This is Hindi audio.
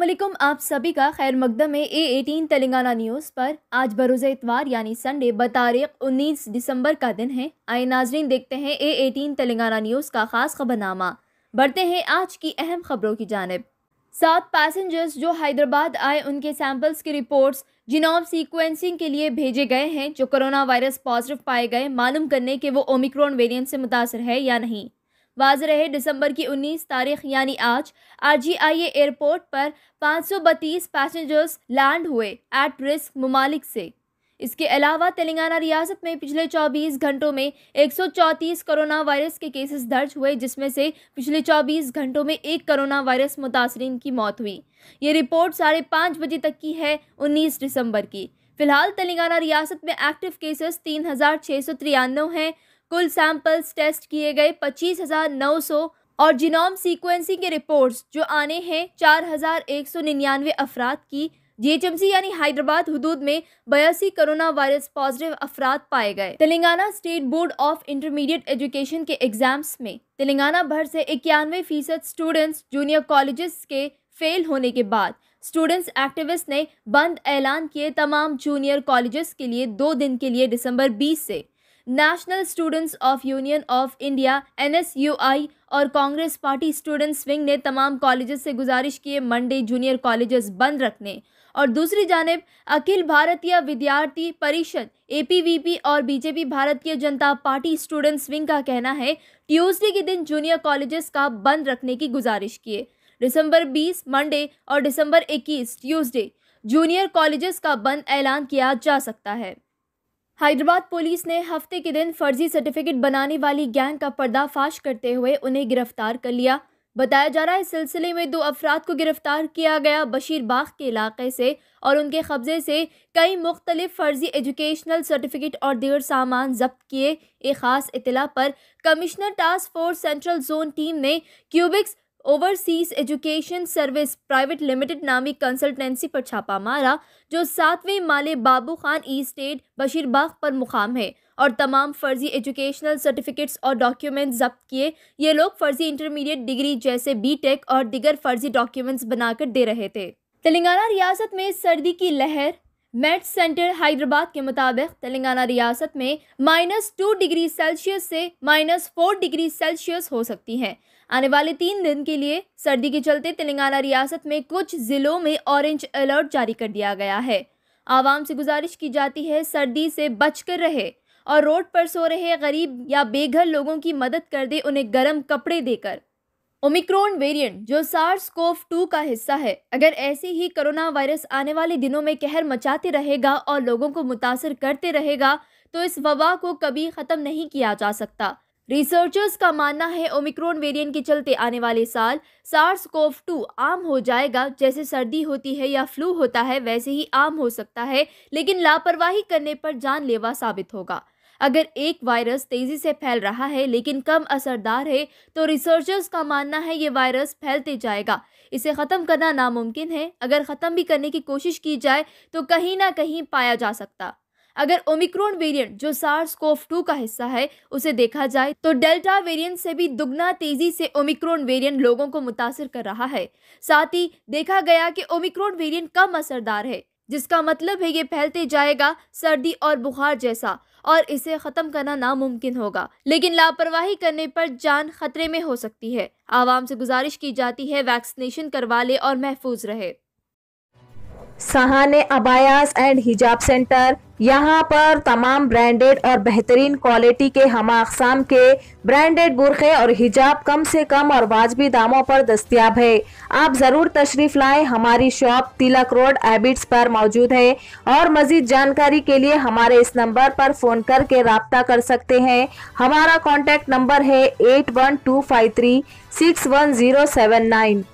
असलम आप सभी का खैर मकदम ए एटीन तेलंगाना न्यूज़ पर आज बरोज़ इतवार यानी संडे बतारीख उन्नीस दिसंबर का दिन है आए नाजरीन देखते हैं ए एटीन तेलंगाना न्यूज़ का खास खबरनामा बढ़ते हैं आज की अहम खबरों की जानब सात पैसेंजर्स जो हैदराबाद आए उनके सैंपल्स की रिपोर्ट्स जिनोम सीकुनसिंग के लिए भेजे गए हैं जो करोना वायरस पॉजिटिव पाए गए मालूम करने के वो ओमिक्रॉन वेरियंट से मुतासर है या नहीं वाज रहे दिसंबर की 19 तारीख यानी आज आरजीआईए एयरपोर्ट पर 532 पैसेंजर्स लैंड हुए एट रिस्क ममालिक से इसके अलावा तेलंगाना रियासत में पिछले 24 घंटों में 134 कोरोना वायरस के केसेस दर्ज हुए जिसमें से पिछले 24 घंटों में एक कोरोना वायरस मुतासरीन की मौत हुई ये रिपोर्ट साढ़े पाँच बजे तक की है 19 दिसंबर की फिलहाल तेलंगाना रियासत में एक्टिव केसेस तीन हैं कुल सैंपल्स टेस्ट किए गए पच्चीस हज़ार नौ सौ और जीनोम सीक्वेंसिंग के रिपोर्ट्स जो आने हैं चार हज़ार एक सौ निन्यानवे अफराद की जीएचएमसी यानी हैदराबाद हदूद में बयासी कोरोना वायरस पॉजिटिव अफराद पाए गए Telangana state board of intermediate education के एग्जाम्स में तेलंगाना भर से इक्यानवे फीसद स्टूडेंट्स जूनियर कॉलेजेस के फेल होने के बाद स्टूडेंट्स एक्टिविस्ट ने बंद ऐलान किए तमाम जूनियर कॉलेजेस के लिए दो दिन के लिए दिसंबर बीस से national students of union of India एन और कांग्रेस पार्टी स्टूडेंट्स विंग ने तमाम कॉलेजेस से गुजारिश किए मंडे जूनियर कॉलेजेस बंद रखने और दूसरी जानब अखिल भारतीय विद्यार्थी परिषद ए और बीजेपी भारतीय जनता पार्टी स्टूडेंट्स विंग का कहना है ट्यूसडे के दिन जूनियर कॉलेजेस का बंद रखने की गुजारिश किए दिसंबर 20 मंडे और दिसंबर 21 ट्यूसडे जूनियर कॉलेजेस का बंद ऐलान किया जा सकता है हैदराबाद पुलिस ने हफ्ते के दिन फर्जी सर्टिफिकेट बनाने वाली गैंग का पर्दाफाश करते हुए उन्हें गिरफ्तार कर लिया बताया जा रहा है इस सिलसिले में दो अफराद को गिरफ्तार किया गया बशीर बाग के इलाके से और उनके कब्जे से कई मुख्तलिफ फर्जी एजुकेशनल सर्टिफिकेट और दीगर सामान जब्त किए एक ख़ास इतला पर commissioner task force central zone team ने Cubix overseas education service private limited नामी कंसल्टेंसी पर छापा मारा जो सातवें माले बाबू खान ई स्टेट बशीरबाग पर मुकाम है और तमाम फर्जी एजुकेशनल सर्टिफिकेट्स और डॉक्यूमेंट्स जब्त किए ये लोग फर्जी इंटरमीडिएट डिग्री जैसे बीटेक और दिगर फर्जी डॉक्यूमेंट्स बनाकर दे रहे थे तेलंगाना रियासत में सर्दी की लहर मेट सेंटर हैदराबाद के मुताबिक तेलंगाना रियासत में माइनस टू डिग्री सेल्सियस से माइनस फोर डिग्री सेल्सियस हो सकती हैं आने वाले तीन दिन के लिए सर्दी के चलते तेलंगाना रियासत में कुछ ज़िलों में ऑरेंज अलर्ट जारी कर दिया गया है आवाम से गुजारिश की जाती है सर्दी से बच कर रहे और रोड पर सो रहे गरीब या बेघर लोगों की मदद कर दे उन्हें गर्म कपड़े देकर ओमिक्रोन वेरिएंट जो सार्स कोव टू का हिस्सा है अगर ऐसे ही कोरोना वायरस आने वाले दिनों में कहर मचाते रहेगा और लोगों को मुतासर करते रहेगा तो इस वबा को कभी ख़त्म नहीं किया जा सकता रिसर्चर्स का मानना है ओमिक्रोन वेरिएंट के चलते आने वाले साल सार्स कोव टू आम हो जाएगा जैसे सर्दी होती है या फ्लू होता है वैसे ही आम हो सकता है लेकिन लापरवाही करने पर जानलेवा साबित होगा अगर एक वायरस तेजी से फैल रहा है लेकिन कम असरदार है तो रिसर्चर्स का मानना है ये वायरस फैलते जाएगा इसे ख़त्म करना नामुमकिन है अगर ख़त्म भी करने की कोशिश की जाए तो कहीं ना कहीं पाया जा सकता अगर ओमिक्रोन वेरिएंट जो सार्स कोफ टू का हिस्सा है उसे देखा जाए तो डेल्टा वेरिएंट से भी दुगना तेजी से ओमिक्रोन वेरिएंट लोगों को मुतासर कर रहा है साथ ही देखा गया कि ओमिक्रोन वेरिएंट कम असरदार है जिसका मतलब है ये फैलते जाएगा सर्दी और बुखार जैसा और इसे ख़त्म करना नामुमकिन होगा लेकिन लापरवाही करने पर जान खतरे में हो सकती है आवाम से गुजारिश की जाती है वैक्सीनेशन करवा ले और महफूज रहे सहाने अबायास एंड हिजाब सेंटर यहाँ पर तमाम ब्रांडेड और बेहतरीन क्वालिटी के हम अकसाम के ब्रांडेड बुरखे और हिजाब कम से कम और वाजबी दामों पर दस्तियाब है आप ज़रूर तशरीफ़ लाएँ हमारी शॉप तिलक रोड एबिट्स पर मौजूद है और मज़ीद जानकारी के लिए हमारे इस नंबर पर फ़ोन करके रबता कर सकते हैं हमारा कॉन्टैक्ट नंबर है eight one two five three six one zero seven nine